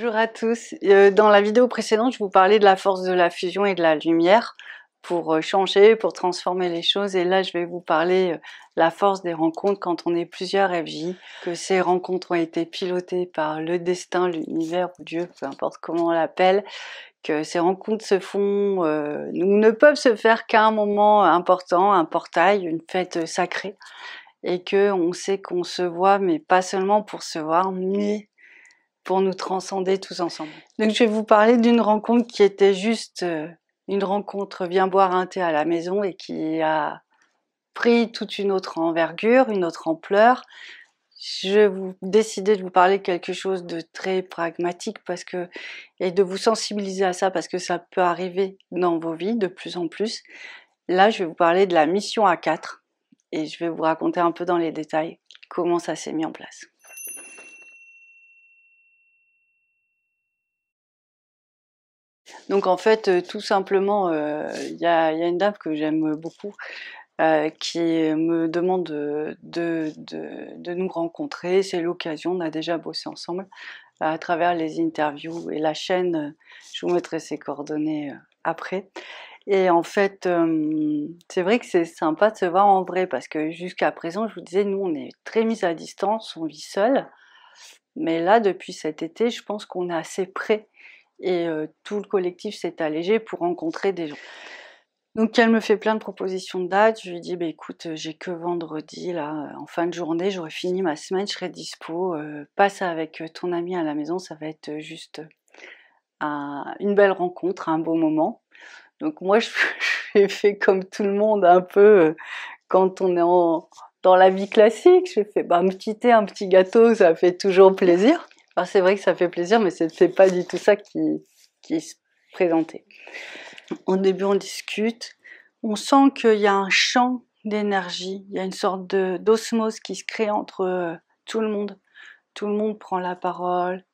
Bonjour à tous. Euh, dans la vidéo précédente, je vous parlais de la force de la fusion et de la lumière pour euh, changer, pour transformer les choses. Et là, je vais vous parler de euh, la force des rencontres quand on est plusieurs FJ, que ces rencontres ont été pilotées par le destin, l'univers ou Dieu, peu importe comment on l'appelle, que ces rencontres se font, ne peuvent se faire qu'à un moment important, un portail, une fête sacrée, et que on sait qu'on se voit, mais pas seulement pour se voir, ni pour nous transcender tous ensemble. Donc je vais vous parler d'une rencontre qui était juste euh, une rencontre viens boire un thé à la maison et qui a pris toute une autre envergure, une autre ampleur. Je vous décider de vous parler quelque chose de très pragmatique parce que et de vous sensibiliser à ça parce que ça peut arriver dans vos vies de plus en plus. Là, je vais vous parler de la mission A4 et je vais vous raconter un peu dans les détails comment ça s'est mis en place. Donc en fait, euh, tout simplement, euh, il y, a, une dame que j'aime beaucoup euh, qui me demande de, nous rencontrer. C'est l'occasion, on a déjà bossé ensemble à travers les interviews et la chaîne. Je vous mettrai ses coordonnées après. Et en fait, c'est vrai que c'est sympa de se voir en vrai parce que jusqu'à présent, je vous disais, nous, on est très mis à distance, on vit seul. Mais là, depuis cet été, je pense qu'on est assez près et tout le collectif s'est allégé pour rencontrer des gens. Donc elle me fait plein de propositions de dates. Je lui dis, «Bah, écoute, j'ai que vendredi, là, en fin de journée, j'aurai fini ma semaine, je serai dispo. passe avec ton ami à la maison, ça va être juste une belle rencontre, un beau moment. Donc moi, je, fais fait comme tout le monde un peu quand on est dans la vie classique. je fait bah, un petit thé, un petit gâteau, ça fait toujours plaisir c'est vrai que ça fait plaisir, mais c'est pas du tout ça qui, se présentait. Au début, on discute, on sent qu'il y a un champ d'énergie, il y a une sorte d'osmose qui se crée entre euh, tout le monde. Tout le monde prend la parole.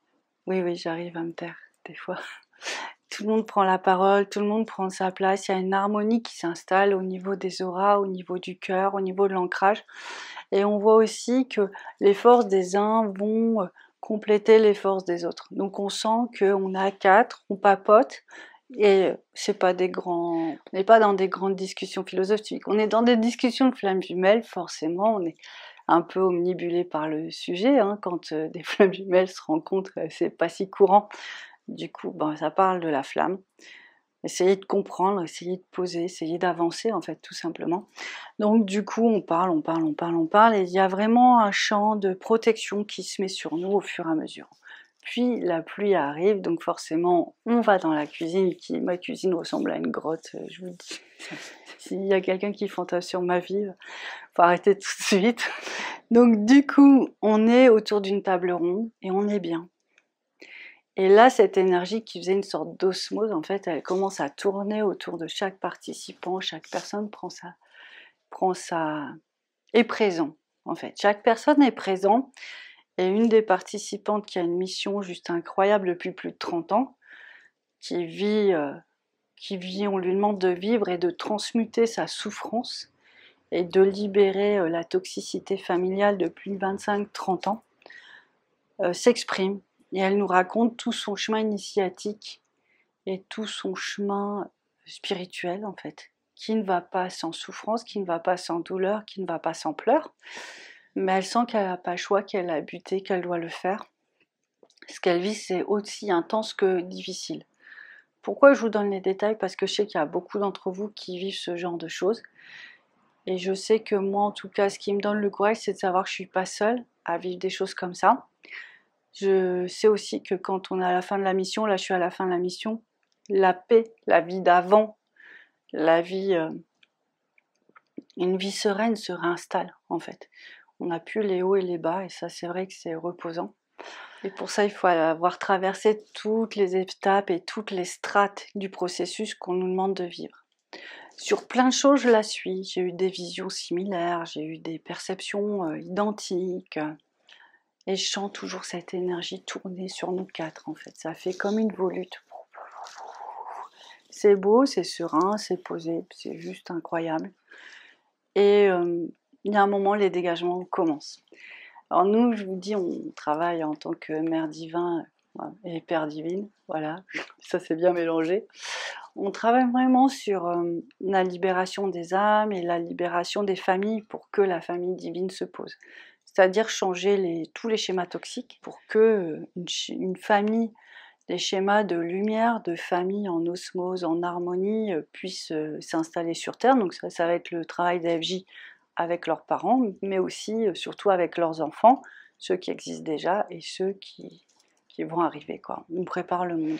Oui, oui, j'arrive à me taire des fois. Tout le monde prend la parole, tout le monde prend sa place. Il y a une harmonie qui s'installe au niveau des auras, au niveau du cœur, au niveau de l'ancrage. Et on voit aussi que les forces des uns vont euh, compléter les forces des autres. Donc on sent qu'on a quatre, on papote et c'est pas des grands, on n'est pas dans des grandes discussions philosophiques. On est dans des discussions de flammes jumelles, forcément, on est un peu omnibulé par le sujet. Hein, quand euh, des flammes jumelles se rencontrent, euh, c'est pas si courant. Du coup, ben, ça parle de la flamme essayer de comprendre, essayer de poser, essayer d'avancer en fait tout simplement. Donc du coup on parle, on parle, on parle, on parle et il y a vraiment un champ de protection qui se met sur nous au fur et à mesure. Puis la pluie arrive, donc forcément on va dans la cuisine, qui, ma cuisine ressemble à une grotte, euh, je vous dis. S'il y a quelqu'un qui fantasme sur ma vie, faut arrêter tout de suite. Donc du coup on est autour d'une table ronde et on est bien et là, cette énergie qui faisait une sorte d'osmose, en fait, elle commence à tourner autour de chaque participant, chaque personne prend sa, prend est présent, en fait. Chaque personne est présent. Et une des participantes qui a une mission juste incroyable depuis plus de 30 ans, qui vit, euh, qui vit, on lui demande de vivre et de transmuter sa souffrance et de libérer euh, la toxicité familiale depuis 25-30 ans, euh, s'exprime et elle nous raconte tout son chemin initiatique et tout son chemin spirituel, en fait, qui ne va pas sans souffrance, qui ne va pas sans douleur, qui ne va pas sans pleurs. Mais elle sent qu'elle n'a pas le choix, qu'elle a buté, qu'elle doit le faire. Ce qu'elle vit, c'est aussi intense que difficile. Pourquoi je vous donne les détails Parce que je sais qu'il y a beaucoup d'entre vous qui vivent ce genre de choses. Et je sais que moi, en tout cas, ce qui me donne le courage, c'est de savoir que je ne suis pas seule à vivre des choses comme ça. Je sais aussi que quand on est à la fin de la mission, là je suis à la fin de la mission, la paix, la vie d'avant, la vie, euh, une vie sereine se réinstalle en fait. On n'a plus les hauts et les bas et ça c'est vrai que c'est reposant. Et pour ça, il faut avoir traversé toutes les étapes et toutes les strates du processus qu'on nous demande de vivre. Sur plein de choses, je la suis. J'ai eu des visions similaires, j'ai eu des perceptions euh, identiques. Euh, et je sens toujours cette énergie tournée sur nous quatre, en fait. Ça fait comme une volute. C'est beau, c'est serein, c'est posé, c'est juste incroyable. Et euh, il y a un moment, les dégagements commencent. Alors nous, je vous dis, on travaille en tant que mère divine euh, et père divine. Voilà, ça s'est bien mélangé. On travaille vraiment sur euh, la libération des âmes et la libération des familles pour que la famille divine se pose c'est-à-dire changer tous les schémas toxiques pour que euh, une, famille, des schémas de lumière, de famille en osmose, en harmonie, euh, puisse euh, s'installer sur Terre. Donc ça, va être le travail d'AFJ avec leurs parents, mais aussi surtout avec leurs enfants, ceux qui existent déjà et ceux qui, vont arriver. Quoi. On prépare le monde.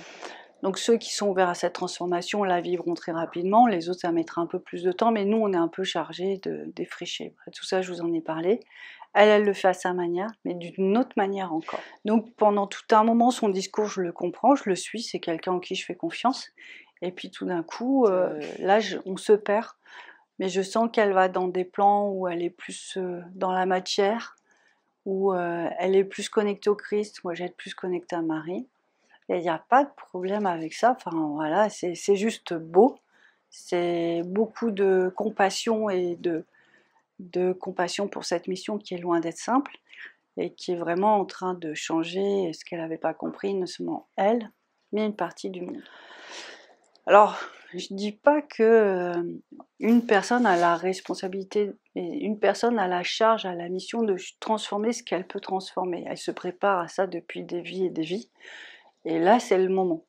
Donc ceux qui sont ouverts à cette transformation la vivront très rapidement, les autres ça mettra un peu plus de temps, mais nous on est un peu chargé de défricher. Tout ça je vous en ai parlé. Elle, elle le fait à sa manière, mais d'une autre manière encore. Donc pendant tout un moment son discours je le comprends, je le suis, c'est quelqu'un en qui je fais confiance. Et puis tout d'un coup, euh, là on se perd, mais je sens qu'elle va dans des plans où elle est plus euh, dans la matière, où euh, elle est plus connectée au Christ, moi j'ai plus connectée à Marie. Et il n'y a pas de problème avec ça. Enfin, voilà, c'est juste beau. C'est beaucoup de compassion et de, compassion pour cette mission qui est loin d'être simple et qui est vraiment en train de changer ce qu'elle n'avait pas compris, non seulement elle, mais une partie du monde. Alors, je ne dis pas que euh, une personne a la responsabilité, une personne a la charge, a la mission de transformer ce qu'elle peut transformer. Elle se prépare à ça depuis des vies et des vies. Et là, c'est le moment.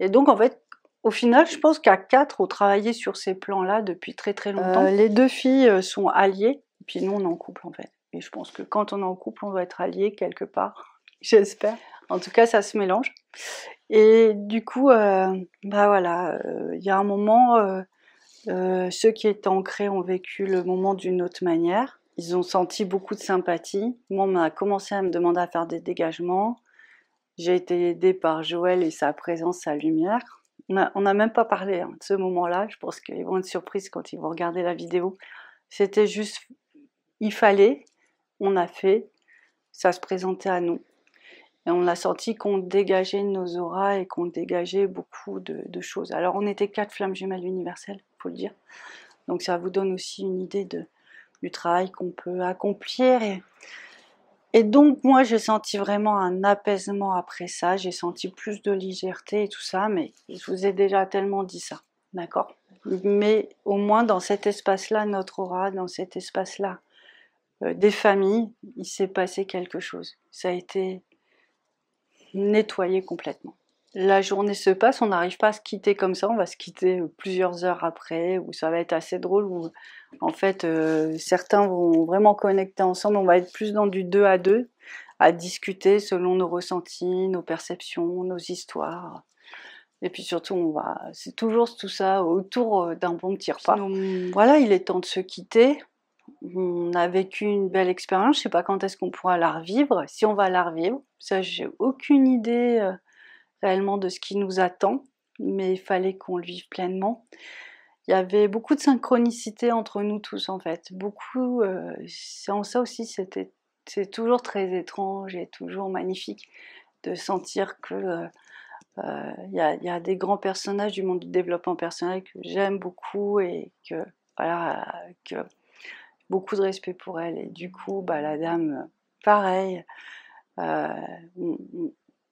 Et donc, en fait, au final, je pense qu'à quatre, on travaillait sur ces plans-là depuis très très euh, longtemps. les deux filles euh, sont alliées, et puis nous, on est en couple en fait. Et je pense que quand on est en couple, on doit être alliés quelque part, j'espère. En tout cas, ça se mélange. Et du coup, euh, bah voilà, il y a un moment, ceux qui étaient ancrés ont vécu le moment d'une autre manière. Ils ont senti beaucoup de sympathie. Moi, on m'a commencé à me demander à faire des dégagements. J'ai été aidée par Joël et sa présence, sa lumière. On n'a même pas parlé hein, de ce moment-là. Je pense qu'ils vont être surpris quand ils vont regarder la vidéo. C'était juste, il fallait, on a fait, ça se présentait à nous. Et on a senti qu'on dégageait nos auras et qu'on dégageait beaucoup de, choses. Alors on était quatre flammes jumelles universelles, faut le dire. Donc ça vous donne aussi une idée de, du travail qu'on peut accomplir. Et et donc moi j'ai senti vraiment un apaisement après ça, j'ai senti plus de légèreté et tout ça, mais je vous ai déjà tellement dit ça, d'accord Mais au moins dans cet espace-là, notre aura, dans cet espace-là euh, des familles, il s'est passé quelque chose. Ça a été nettoyé complètement la journée se passe, on n'arrive pas à se quitter comme ça, on va se quitter euh, plusieurs heures après, où ça va être assez drôle, où en fait euh, certains vont vraiment connecter ensemble, on va être plus dans du 2 à deux à discuter selon nos ressentis, nos perceptions, nos histoires. Et puis surtout, on va, c'est toujours tout ça autour euh, d'un bon petit repas. voilà, il est temps de se quitter. On a vécu une belle expérience. Je sais pas quand est-ce qu'on pourra la revivre. Si on va la revivre, ça, j'ai aucune idée réellement de ce qui nous attend, mais il fallait qu'on le vive pleinement. Il y avait beaucoup de synchronicité entre nous tous en fait. Beaucoup, euh, ça aussi, c'était c'est toujours très étrange et toujours magnifique de sentir que euh, euh, il y, a des grands personnages du monde du développement personnel que j'aime beaucoup et que voilà que beaucoup de respect pour elle et du coup bah la dame pareil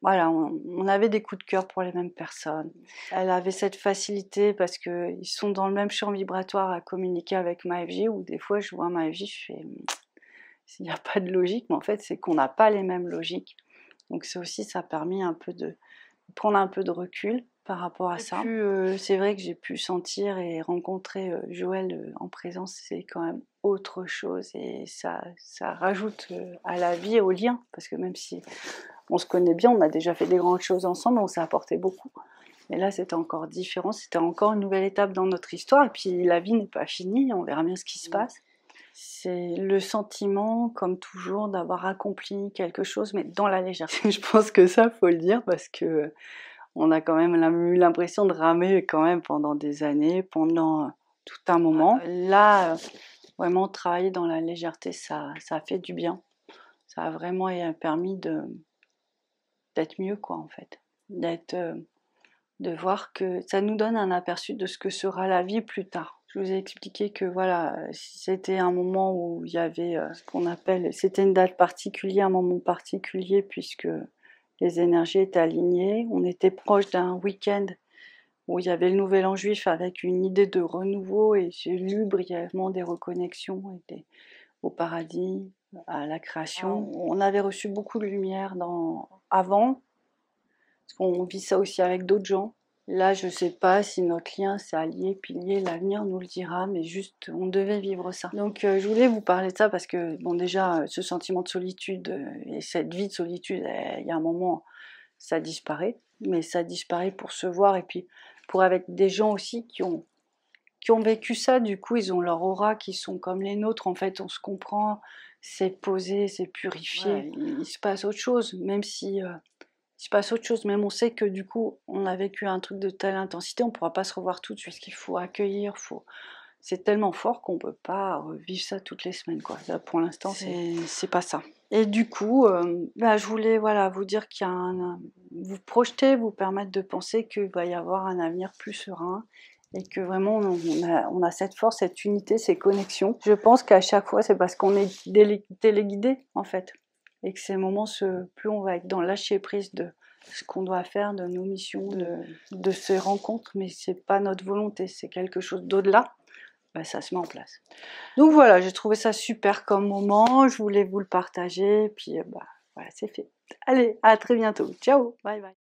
voilà, on, avait des coups de cœur pour les mêmes personnes. Elle avait cette facilité parce qu'ils sont dans le même champ vibratoire à communiquer avec vie ou des fois je vois MyFJ, je fais, hmm, il n'y a pas de logique, mais en fait c'est qu'on n'a pas les mêmes logiques. Donc ça aussi, ça a permis un peu de prendre un peu de recul par rapport à ça. Euh, c'est vrai que j'ai pu sentir et rencontrer euh, Joël euh, en présence, c'est quand même autre chose et ça, ça rajoute à la vie et au lien, parce que même si on se connaît bien, on a déjà fait des grandes choses ensemble, on s'est apporté beaucoup. Mais là, c'était encore différent, c'était encore une nouvelle étape dans notre histoire. Et puis, la vie n'est pas finie, on verra bien ce qui se passe. C'est le sentiment, comme toujours, d'avoir accompli quelque chose, mais dans la légèreté. Je pense que ça, faut le dire, parce que euh, on a quand même eu l'impression de ramer quand même pendant des années, pendant euh, tout un moment. Là, euh, vraiment travailler dans la légèreté, ça, ça fait du bien. Ça a vraiment permis de, d'être mieux, quoi, en fait. D'être, euh, de voir que ça nous donne un aperçu de ce que sera la vie plus tard. Je vous ai expliqué que voilà, c'était un moment où il y avait euh, ce qu'on appelle, c'était une date particulière, un moment particulier, puisque les énergies étaient alignées. On était proche d'un week-end où il y avait le Nouvel An juif avec une idée de renouveau et j'ai lu brièvement des reconnexions au paradis, à la création. On avait reçu beaucoup de lumière dans... avant, parce qu'on vit ça aussi avec d'autres gens. Là, je ne sais pas si notre lien s'est allié, pilier, l'avenir nous le dira, mais juste, on devait vivre ça. Donc, euh, je voulais vous parler de ça parce que, bon, déjà, ce sentiment de solitude euh, et cette vie de solitude, il y a un moment, ça disparaît, mais ça disparaît pour se voir et puis pour avec des gens aussi qui ont qui ont vécu ça, du coup, ils ont leur aura qui sont comme les nôtres. En fait, on se comprend, c'est posé, c'est purifié. Il, se passe autre chose, même si euh, il se passe autre chose. Même on sait que du coup, on a vécu un truc de telle intensité, on ne pourra pas se revoir tout de suite. qu'il faut accueillir, faut. C'est tellement fort qu'on peut pas vivre ça toutes les semaines, quoi. pour l'instant, c'est pas ça. Et du coup, euh, bah, je voulais voilà, vous dire qu'il y a un, vous projeter, vous permettre de penser qu'il va y avoir un avenir plus serein et que vraiment on a, cette force, cette unité, ces connexions. Je pense qu'à chaque fois, c'est parce qu'on est téléguidé en fait, et que ces moments, plus on va être dans lâcher prise de ce qu'on doit faire, de nos missions, de, ces rencontres, mais c'est pas notre volonté, c'est quelque chose d'au-delà. Bah, ça se met en place. Donc voilà, j'ai trouvé ça super comme moment, je voulais vous le partager, puis euh, bah, voilà, c'est fait. Allez, à très bientôt. Ciao, bye bye.